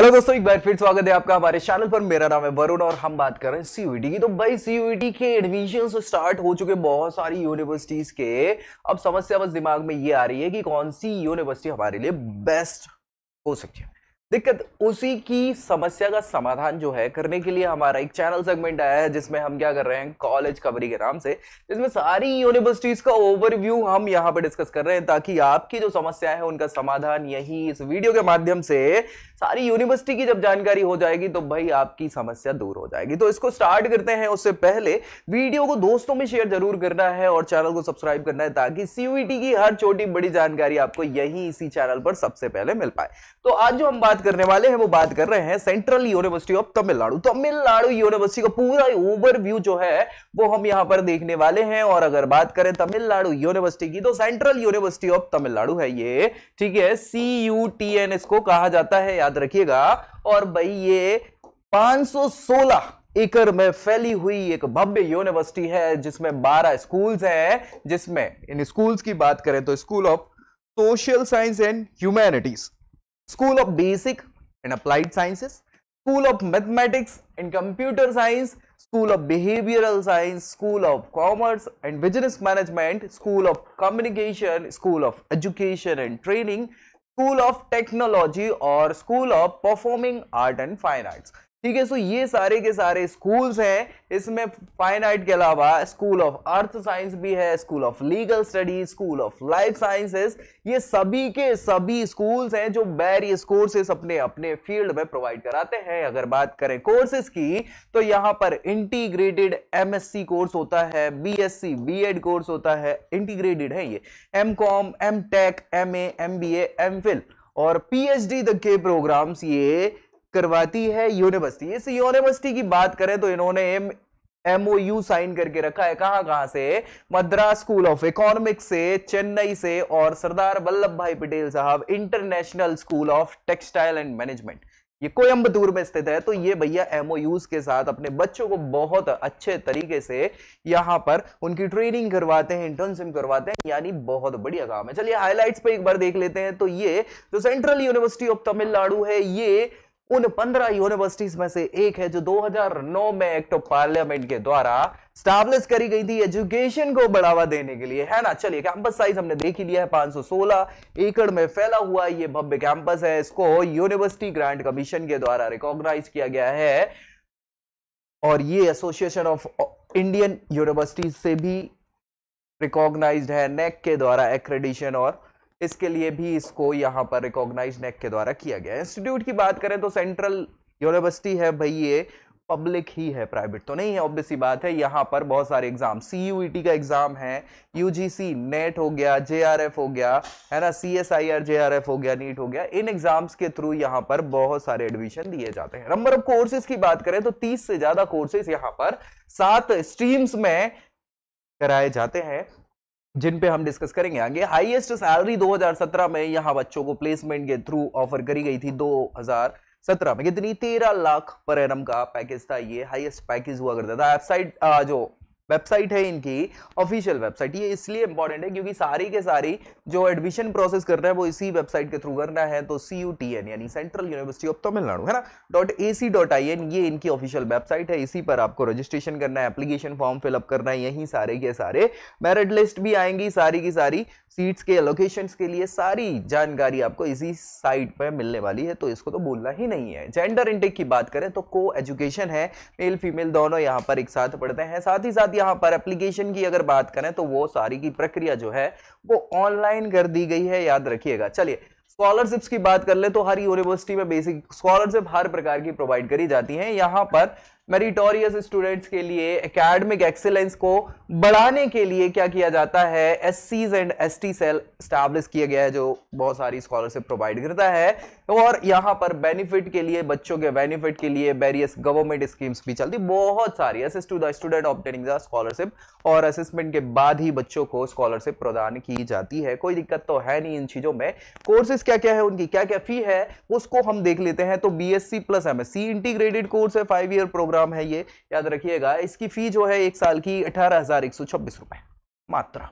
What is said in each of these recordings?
Hello दोस्तों एक बार फिर स्वागत है आपका हमारे चैनल पर मेरा नाम है वरुण और हम बात कर रहे हैं सीयूटी की तो भाई सीयूटी के एडमिशन स्टार्ट तो हो चुके बहुत सारी यूनिवर्सिटीज के अब समस्या बस दिमाग में ये आ रही है कि कौन सी यूनिवर्सिटी हमारे लिए बेस्ट हो सकती है दिक्कत उसी की समस्या का समाधान जो है करने के लिए हमारा एक चैनल सेगमेंट आया है जिसमें हम क्या कर रहे हैं कॉलेज कवरी के नाम से जिसमें सारी यूनिवर्सिटीज का ओवरव्यू हम यहाँ पर डिस्कस कर रहे हैं ताकि आपकी जो समस्या है उनका समाधान यही इस वीडियो के माध्यम से सारी यूनिवर्सिटी की जब जानकारी हो जाएगी तो भाई आपकी समस्या दूर हो जाएगी तो इसको स्टार्ट करते हैं उससे पहले वीडियो को दोस्तों में शेयर जरूर करना है और चैनल को सब्सक्राइब करना है ताकि सीयूईटी e की हर छोटी बड़ी जानकारी आपको यही इसी चैनल पर सबसे पहले मिल पाए तो आज जो हम बात करने वाले हैं वो बात कर रहे हैं central university of Tamil Nadu Tamil Nadu university का पूरा ओवरव्यू जो है वो हम यहाँ पर देखने वाले हैं और अगर बात करें तमिलनाडु यूनिवर्सिटी की तो सेंट्रल यूनिवर्सिटी ऑफ तमिलनाडु है ये ठीक है सी इसको कहा जाता है याद रखिएगा और भाई ये 516 एकड़ में फैली हुई एक भव्य यूनिवर्सिटी है जिसमें 12 स्कूल्स हैं जिसमें इन स्कूल्स की बात करें तो school of social science and humanities school of basic and applied sciences school of mathematics and computer science school of behavioural science school of commerce and business management school of communication school of education and training School of Technology or School of Performing Art and Fine Arts. ठीक है सो ये सारे के सारे schools हैं इसमें fine art के अलावा स्कूल ऑफ अर्थ साइंस भी है school of legal studies school of life sciences ये सभी के सभी स्कूल्स हैं जो वेरियस कोर्सेस अपने अपने फील्ड में प्रोवाइड कराते हैं अगर बात करें कोर्सेस की तो यहाँ पर इंटीग्रेटेड एमएससी कोर्स होता है बीएससी बीएड कोर्स होता है इंटीग्रेटेड है ये M Com M Tech M A M B A M Phil और पीएचडी तक के प्रोग्राम्स ये करवाती है यूनिवर्सिटी इस यूनिवर्सिटी की बात करें तो इन्होंने एमओयू साइन करके रखा है कहां कहां से मद्रास स्कूल ऑफ इकोनॉमिक्स से चेन्नई से और सरदार वल्लभ भाई पटेल साहब international school of textile and management ये कोयम्बतूर में स्थित है तो ये भैया एमओयूज के साथ अपने बच्चों को बहुत अच्छे तरीके से यहाँ पर उनकी ट्रेनिंग करवाते हैं इंटर्नशिप करवाते हैं यानी बहुत बढ़िया काम है चलिए हाईलाइट्स पे एक बार देख लेते हैं तो ये जो सेंट्रल यूनिवर्सिटी ऑफ तमिलनाडु है ये उन पंद्रह यूनिवर्सिटीज में से एक है जो 2009 में एक्ट ऑफ पार्लियामेंट के द्वारा स्टाब्लिश करी गई थी एजुकेशन को बढ़ावा देने के लिए है ना चलिए कैंपस साइज हमने देख ही लिया है 516 एकड़ में फैला हुआ ये भव्य कैंपस है इसको यूनिवर्सिटी ग्रांट कमीशन के द्वारा रिकॉग्नाइज किया गया है और ये एसोसिएशन ऑफ इंडियन यूनिवर्सिटीज से भी रिकॉग्नाइज है नेक के द्वारा एक्रेडिशन और इसके लिए भी इसको यहां पर रिकॉग्नाइज नेक के द्वारा किया गया इंस्टीट्यूट की बात करें तो सेंट्रल यूनिवर्सिटी है भाई ये पब्लिक ही है प्राइवेट तो नहीं है ऑब्वियसली बात है यहाँ पर बहुत सारे एग्जाम सी e का एग्जाम है यूजीसी नेट हो गया जेआरएफ हो गया है ना C S I R JRF हो गया नीट हो गया इन एग्जाम्स के थ्रू यहाँ पर बहुत सारे एडमिशन दिए जाते हैं नंबर ऑफ कोर्सेज की बात करें तो तीस से ज्यादा कोर्सेज यहाँ पर सात स्ट्रीम्स में कराए जाते हैं जिन पे हम डिस्कस करेंगे आगे हाईएस्ट सैलरी 2017 में यहाँ बच्चों को प्लेसमेंट के थ्रू ऑफर करी गई थी 2017 में कितनी 13 लाख पर एनम का पैकेज था ये हाईएस्ट पैकेज हुआ करता था वेबसाइट जो वेबसाइट है इनकी ऑफिशियल वेबसाइट ये इसलिए इंपॉर्टेंट है क्योंकि सारी के सारी जो एडमिशन प्रोसेस कर रहे हैं वो इसी वेबसाइट के थ्रू करना है तो सी यू टी एन यानी सेंट्रल यूनिवर्सिटी ऑफ तमिलनाडु है ना dot A C dot I N ये इनकी ऑफिशियल वेबसाइट है इसी पर आपको रजिस्ट्रेशन करना है एप्लीकेशन फॉर्म फिलअप करना है यहीं सारे के सारे मेरिट लिस्ट भी आएंगी सारी की सारी सीट्स के लोकेशन के लिए सारी जानकारी आपको इसी साइट पर मिलने वाली है तो इसको तो बोलना ही नहीं है जेंडर इंटेक की बात करें तो को एजुकेशन है मेल फीमेल दोनों यहाँ पर एक साथ पढ़ते हैं साथ ही साथ यहाँ पर एप्लीकेशन की अगर बात करें तो वो सारी की प्रक्रिया जो है वो ऑनलाइन कर दी गई है याद रखिएगा चलिए स्कॉलरशिप्स की बात कर ले तो हर यूनिवर्सिटी में बेसिक स्कॉलरशिप हर प्रकार की प्रोवाइड करी जाती है यहाँ पर मेरिटोरियस स्टूडेंट्स के लिए एकेडमिक एक्सीलेंस को बढ़ाने के लिए क्या किया जाता है S and S T cell establish किया गया है जो बहुत सारी स्कॉलरशिप प्रोवाइड करता है और यहाँ पर बेनिफिट के लिए बच्चों के बेनिफिट के लिए वेरियस गवर्नमेंट स्कीम्स भी चलती बहुत सारी assist to the student obtaining the scholarship और असिस्टमेंट के बाद ही बच्चों को स्कॉलरशिप प्रदान की जाती है कोई दिक्कत तो है नहीं इन चीज़ों में कोर्सेज क्या क्या है उनकी क्या क्या फी है उसको हम देख लेते हैं तो B S C plus M S C integrated course है फाइव ईयर प्रोग्राम प्रोग्राम है ये याद रखिएगा इसकी फ़ी जो है एक साल की अठारह हज़ार एक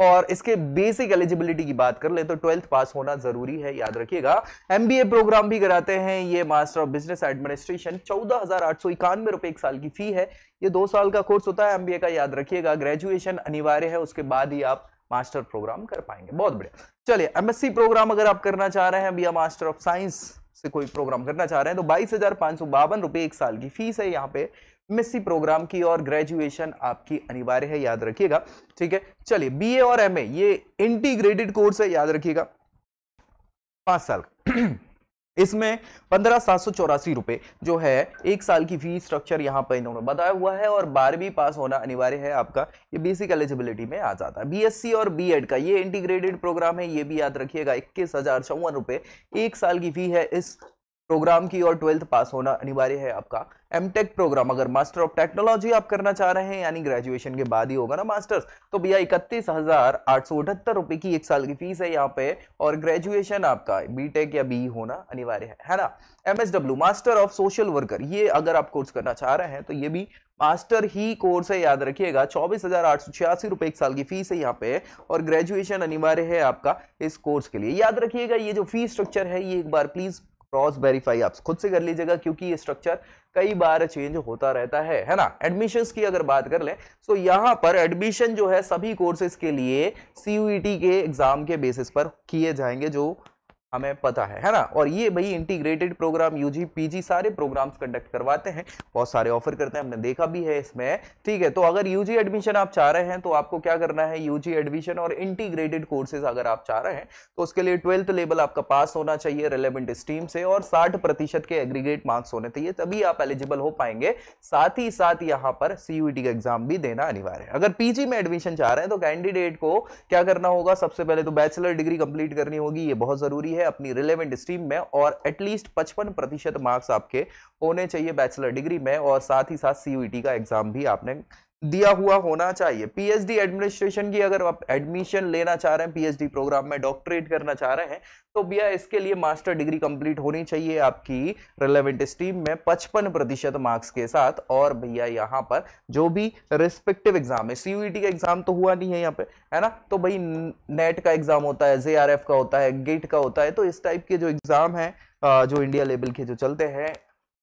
और इसके बेसिक एलिजिबिलिटी की बात कर ले तो ट्वेल्थ पास होना जरूरी है याद रखिएगा एमबीए प्रोग्राम भी कराते हैं ये मास्टर ऑफ बिजनेस एडमिनिस्ट्रेशन चौदह हजार आठ सौ इक्यानवे रुपए एक साल की फी है ये दो साल का कोर्स होता है एमबीए का याद रखिएगा ग्रेजुएशन अनिवार्य है उसके बाद ही आप मास्टर प्रोग्राम कर पाएंगे बहुत बढ़िया चलिए एमएससी प्रोग्राम अगर आप करना चाह रहे हैं बी मास्टर ऑफ साइंस से कोई प्रोग्राम करना चाह रहे हैं तो बाईस हजार पाँच सौ बावन रुपये एक साल की फीस है यहाँ पे मिस्सी प्रोग्राम की और ग्रेजुएशन आपकी अनिवार्य है याद रखिएगा ठीक है चलिए बीए और एमए ये इंटीग्रेटेड कोर्स है याद रखिएगा पाँच साल का इसमें पंद्रह सात सौ चौरासी रुपए जो है एक साल की फी स्ट्रक्चर यहाँ पर इन्होंने बताया हुआ है और बारहवीं पास होना अनिवार्य है आपका ये बेसिक एलिजिबिलिटी में आ जाता है बीएससी और बीएड का ये इंटीग्रेटेड प्रोग्राम है ये भी याद रखिएगा इक्कीस हज़ार चौवन रुपए एक साल की फी है इस प्रोग्राम की और ट्वेल्थ पास होना अनिवार्य है आपका एम टेक प्रोग्राम अगर मास्टर ऑफ टेक्नोलॉजी आप करना चाह रहे हैं यानी ग्रेजुएशन के बाद ही होगा ना मास्टर्स तो भैया इकतीस हजार आठ सौ अठहत्तर रुपए की एक साल की फीस है यहाँ पे और ग्रेजुएशन आपका बी टेक या बी e होना अनिवार्य है है ना M S W master of social worker ये अगर आप कोर्स करना चाह रहे हैं तो ये भी मास्टर ही कोर्स है याद रखिएगा चौबीस हजार आठ सौ छियासी रुपए एक साल की फीस है यहाँ पे और ग्रेजुएशन अनिवार्य है आपका इस कोर्स के लिए याद रखिएगा ये जो फीस स्ट्रक्चर है ये एक बार प्लीज क्रॉस वेरीफाई आप खुद से कर लीजिएगा क्योंकि ये स्ट्रक्चर कई बार चेंज होता रहता है है ना एडमिशंस की अगर बात कर लें तो यहाँ पर एडमिशन जो है सभी कोर्सेज के लिए सीयूईटी e के एग्जाम के बेसिस पर किए जाएंगे जो हमें पता है है ना और ये भाई इंटीग्रेटेड प्रोग्राम यूजी पीजी सारे प्रोग्राम्स कंडक्ट करवाते हैं बहुत सारे ऑफर करते हैं हमने देखा भी है इसमें ठीक है तो अगर यूजी एडमिशन आप चाह रहे हैं तो आपको क्या करना है यूजी एडमिशन और इंटीग्रेटेड कोर्सेज अगर आप चाह रहे हैं तो उसके लिए ट्वेल्थ लेवल आपका पास होना चाहिए रेलिवेंट स्ट्रीम से और साठ के एग्रीगेट मार्क्स होने चाहिए तभी आप एलिजिबल हो पाएंगे साथ ही साथ यहाँ पर सीयूटी e का एग्जाम भी देना अनिवार्य है अगर पीजी में एडमिशन चाह रहे हैं तो कैंडिडेट को क्या करना होगा सबसे पहले तो बैचलर डिग्री कंप्लीट करनी होगी ये बहुत जरूरी है है अपनी रिलेवेंट स्ट्रीम में और एटलीस्ट पचपन प्रतिशत मार्क्स आपके होने चाहिए बैचलर डिग्री में और साथ ही साथ सी e का एग्जाम भी आपने दिया हुआ होना चाहिए पीएचडी एडमिनिस्ट्रेशन की अगर आप एडमिशन लेना चाह रहे हैं पीएचडी प्रोग्राम में डॉक्टरेट करना चाह रहे हैं तो भैया इसके लिए मास्टर डिग्री कंप्लीट होनी चाहिए आपकी रिलेवेंट स्ट्रीम में पचपन प्रतिशत मार्क्स के साथ और भैया यहाँ पर जो भी रिस्पेक्टिव एग्जाम है सीयूईटी e का एग्जाम तो हुआ नहीं है यहाँ पे है ना तो भाई नेट e का एग्जाम होता है जे का होता है गेट का होता है तो इस टाइप के जो एग्जाम है जो इंडिया लेवल के जो चलते हैं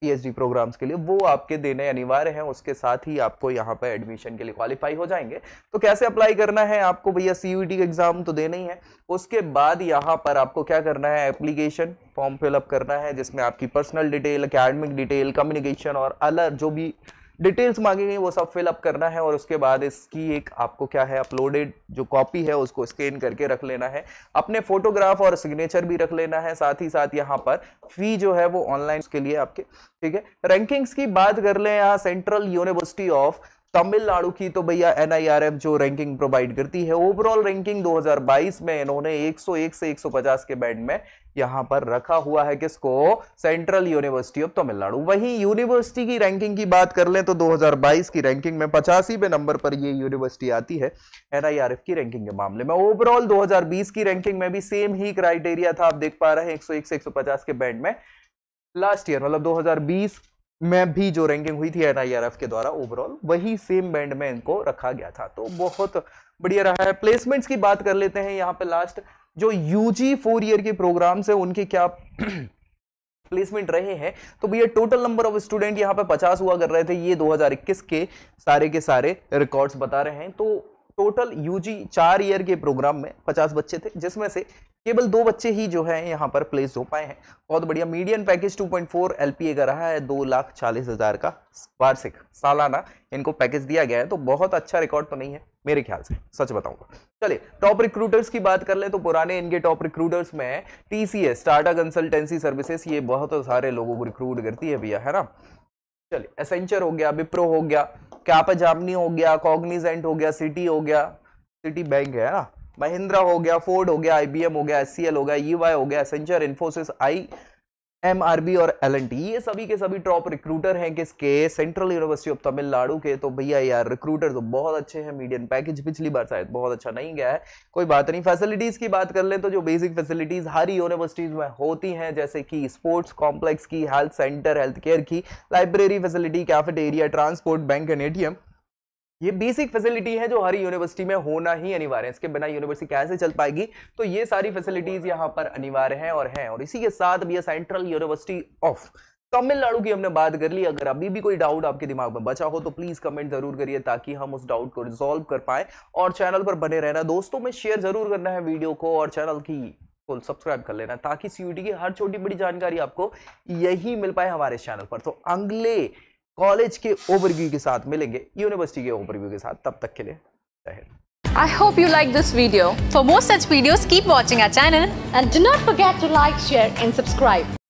पीएचडी प्रोग्राम्स के लिए वो आपके देने अनिवार्य हैं उसके साथ ही आपको यहाँ पर एडमिशन के लिए क्वालिफाई हो जाएंगे तो कैसे अप्लाई करना है आपको भैया सी एग्जाम e तो देना ही है उसके बाद यहाँ पर आपको क्या करना है एप्लीकेशन फॉर्म फिलअप करना है जिसमें आपकी personal detail academic detail communication और अलर जो भी डिटेल्स मांगी गई वो सब फिलअप करना है और उसके बाद इसकी एक आपको क्या है अपलोडेड जो कॉपी है उसको स्कैन करके रख लेना है अपने फोटोग्राफ और सिग्नेचर भी रख लेना है साथ ही साथ यहाँ पर फी जो है वो ऑनलाइन के लिए आपके ठीक है रैंकिंग्स की बात कर लें यहाँ सेंट्रल यूनिवर्सिटी ऑफ तमिलनाडु की तो भैया एनआईआरएफ जो रैंकिंग प्रोवाइड करती है ओवरऑल रैंकिंग 2022 में इन्होंने 101 से 150 के बैंड में यहां पर रखा हुआ है किसको सेंट्रल यूनिवर्सिटी ऑफ तमिलनाडु वहीं यूनिवर्सिटी की रैंकिंग की बात कर लें तो 2022 की रैंकिंग में पचासीवें नंबर पर ये यूनिवर्सिटी आती है एनआईआरएफ की रैंकिंग के मामले में ओवरऑल दो की रैंकिंग में भी सेम ही क्राइटेरिया था आप देख पा रहे हैं एक से के बैंड में लास्ट ईयर मतलब 2020 में भी जो रैंकिंग हुई थी एन के द्वारा ओवरऑल वही सेम बैंड में इनको रखा गया था तो बहुत बढ़िया रहा है प्लेसमेंट्स की बात कर लेते हैं यहाँ पे लास्ट जो यूजी फोर ईयर के प्रोग्राम्स है उनके क्या प्लेसमेंट रहे हैं तो भैया टोटल नंबर ऑफ स्टूडेंट यहाँ पे 50 हुआ कर रहे थे ये 2021 के सारे के सारे रिकॉर्ड्स बता रहे हैं तो टोटल यूजी चार ईयर के प्रोग्राम में पचास बच्चे थे जिसमें से केवल दो बच्चे ही जो है यहाँ पर प्लेस हो पाए हैं बहुत बढ़िया मीडियम पैकेज 2.4 ए का रहा है दो लाख चालीस हज़ार का वार्षिक सालाना इनको पैकेज दिया गया है तो बहुत अच्छा रिकॉर्ड तो नहीं है मेरे ख्याल से सच बताऊंगा चलिए टॉप रिक्रूटर्स की बात कर ले तो पुराने इनके टॉप रिक्रूटर्स में T C S Tata consultancy services ये बहुत सारे लोगों को रिक्रूट करती है भैया है ना चलिए एसेंचर हो गया विप्रो हो गया क्या कैपाजामनी हो गया कॉग्निजेंट हो गया सिटी हो गया सिटी बैंक है ना महिंद्रा हो गया फोर्ड हो गया आईबीएम हो गया एस हो गया ई e हो गया सेंचर इन्फोसिस आई एम और एल ये सभी के सभी टॉप रिक्रूटर हैं किसके सेंट्रल यूनिवर्सिटी ऑफ तमिलनाडु के तो भैया यार रिक्रूटर तो बहुत अच्छे हैं मीडियम पैकेज पिछली बार शायद बहुत अच्छा नहीं गया है कोई बात नहीं फैसिलिटीज़ की बात कर लें तो जो बेसिक फैसिलिटीज़ हर यूनिवर्सिटीज़ में होती हैं जैसे कि स्पोर्ट्स कॉम्प्लेक्स की हेल्थ सेंटर हेल्थ केयर की library facility cafeteria transport bank and A ये बेसिक फैसिलिटी है जो हर यूनिवर्सिटी में होना ही अनिवार्य है इसके बिना यूनिवर्सिटी कैसे चल पाएगी तो ये सारी फैसिलिटीज यहाँ पर अनिवार्य है और हैं और इसी के साथ भी सेंट्रल यूनिवर्सिटी ऑफ तमिलनाडु की हमने बात कर ली अगर अभी भी कोई डाउट आपके दिमाग में बचा हो तो प्लीज कमेंट जरूर करिए ताकि हम उस डाउट को रिजोल्व कर पाए और चैनल पर बने रहना दोस्तों में शेयर जरूर करना है वीडियो को और चैनल की को सब्सक्राइब कर लेना ताकि सीयूटी की हर छोटी बड़ी जानकारी आपको यही मिल पाए हमारे चैनल पर तो अगले कॉलेज के ओवरव्यू के साथ मिलेंगे यूनिवर्सिटी के ओवरव्यू के साथ तब तक के लिए I hope you liked this video. For more such videos, keep watching our channel. And do not forget to like, share and subscribe.